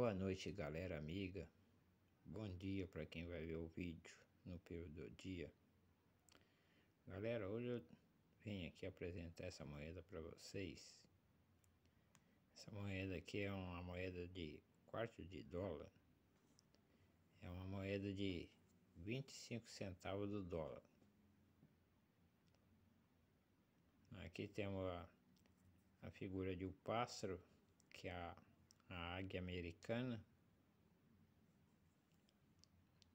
Boa noite, galera amiga. Bom dia para quem vai ver o vídeo no período do dia. Galera, hoje eu vim aqui apresentar essa moeda para vocês. Essa moeda aqui é uma moeda de quarto de dólar. É uma moeda de 25 centavos do dólar. Aqui temos a, a figura de um pássaro que é a a águia americana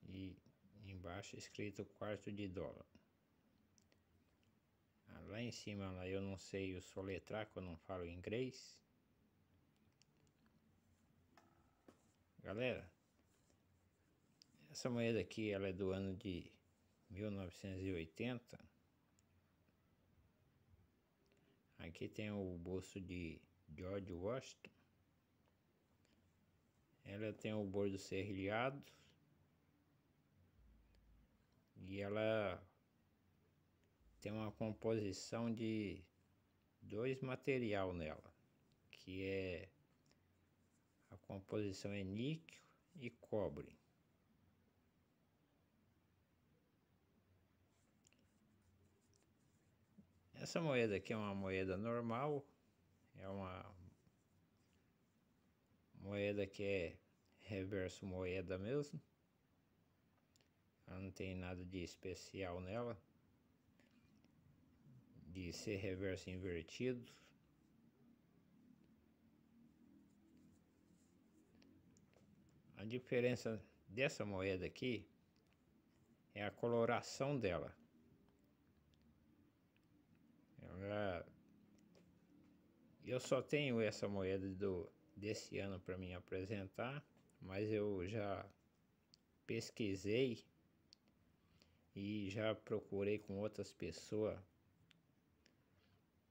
e embaixo escrito quarto de dólar. Ah, lá em cima lá eu não sei o soletrar, que eu não falo inglês. Galera, essa moeda aqui ela é do ano de 1980. Aqui tem o bolso de George Washington. Ela tem o bordo serrilhado. E ela tem uma composição de dois material nela, que é a composição é níquel e cobre. Essa moeda aqui é uma moeda normal, é uma moeda que é reverso moeda mesmo. Ela não tem nada de especial nela. De ser reverso invertido. A diferença dessa moeda aqui é a coloração dela. Ela... Eu só tenho essa moeda do desse ano para mim apresentar, mas eu já pesquisei e já procurei com outras pessoas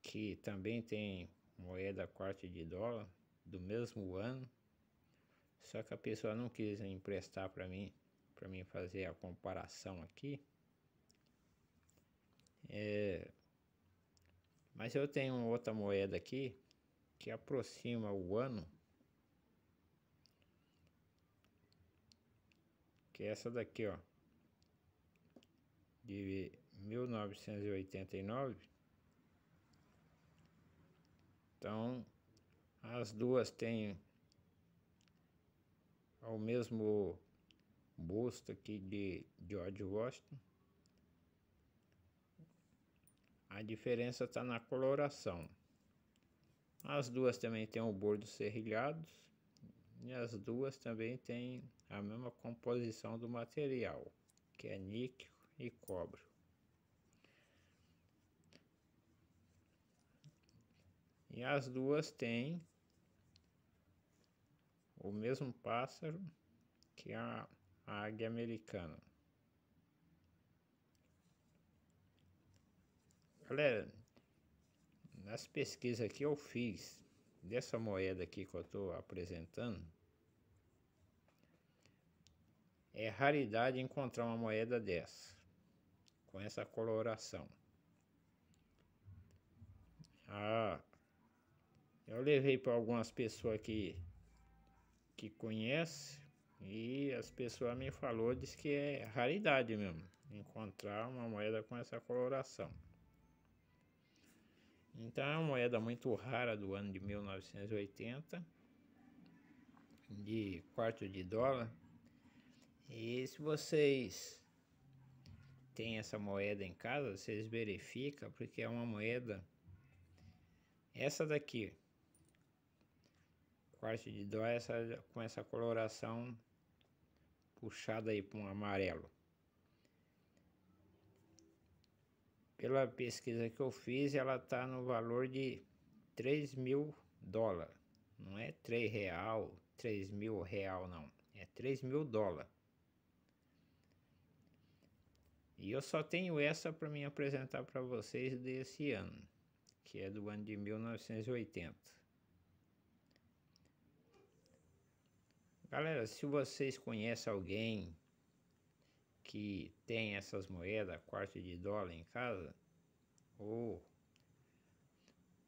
que também tem moeda quarta de dólar do mesmo ano, só que a pessoa não quis emprestar para mim, para mim fazer a comparação aqui. É, mas eu tenho outra moeda aqui que aproxima o ano que é essa daqui, ó, de 1989. Então, as duas têm o mesmo busto aqui de George Washington. A diferença está na coloração. As duas também têm o bordo serrilhado e as duas também têm a mesma composição do material, que é níquel e cobre. E as duas têm o mesmo pássaro que a águia americana. Galera, nas pesquisas que eu fiz dessa moeda aqui que eu estou apresentando, é raridade encontrar uma moeda dessa, com essa coloração. Ah, eu levei para algumas pessoas que, que conhecem e as pessoas me falou diz que é raridade mesmo encontrar uma moeda com essa coloração. Então é uma moeda muito rara do ano de 1980, de quarto de dólar. E se vocês têm essa moeda em casa, vocês verificam, porque é uma moeda, essa daqui, quarto de dó, essa, com essa coloração puxada aí para um amarelo. Pela pesquisa que eu fiz, ela está no valor de 3 mil dólares. Não é 3 real, 3 mil real não, é 3 mil dólares. E eu só tenho essa para me apresentar para vocês desse ano, que é do ano de 1980. Galera, se vocês conhecem alguém que tem essas moedas, quarto de dólar em casa, ou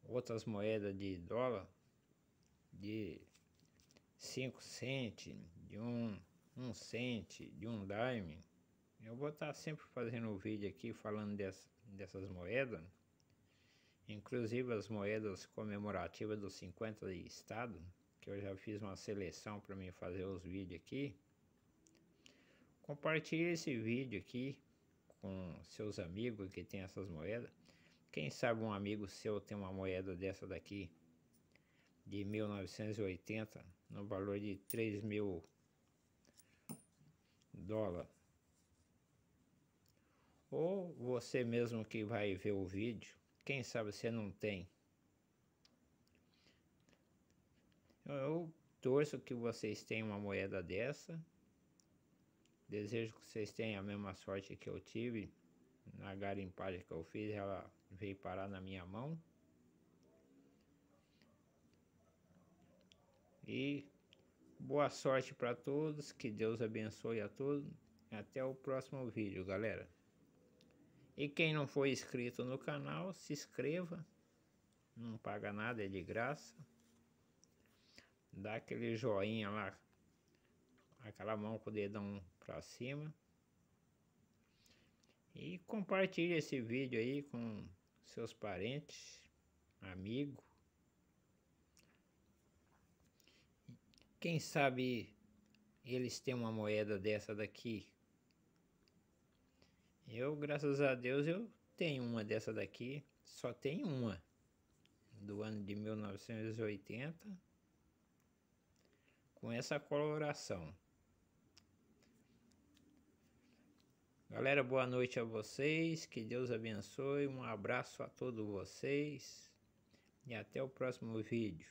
outras moedas de dólar, de 5 cent, de 1 um, um cent, de um dime, eu vou estar sempre fazendo um vídeo aqui falando dessas moedas, inclusive as moedas comemorativas dos 50 de estado, que eu já fiz uma seleção para mim fazer os vídeos aqui. Compartilhe esse vídeo aqui com seus amigos que tem essas moedas. Quem sabe um amigo seu tem uma moeda dessa daqui de 1980 no valor de 3 mil dólares ou você mesmo que vai ver o vídeo, quem sabe você não tem. Eu torço que vocês tenham uma moeda dessa. Desejo que vocês tenham a mesma sorte que eu tive na garimpagem que eu fiz, ela veio parar na minha mão. E boa sorte para todos, que Deus abençoe a todos. Até o próximo vídeo, galera. E quem não for inscrito no canal, se inscreva. Não paga nada, é de graça. Dá aquele joinha lá, aquela mão com o dedão para cima. E compartilhe esse vídeo aí com seus parentes, amigo. Quem sabe eles têm uma moeda dessa daqui eu, graças a Deus, eu tenho uma dessa daqui, só tem uma, do ano de 1980, com essa coloração. Galera, boa noite a vocês, que Deus abençoe, um abraço a todos vocês e até o próximo vídeo.